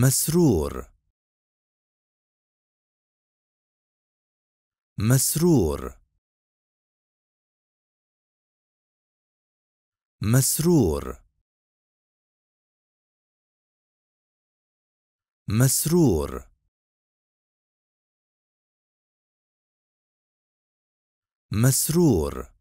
مسرور مسرور مسرور مسرور مسرور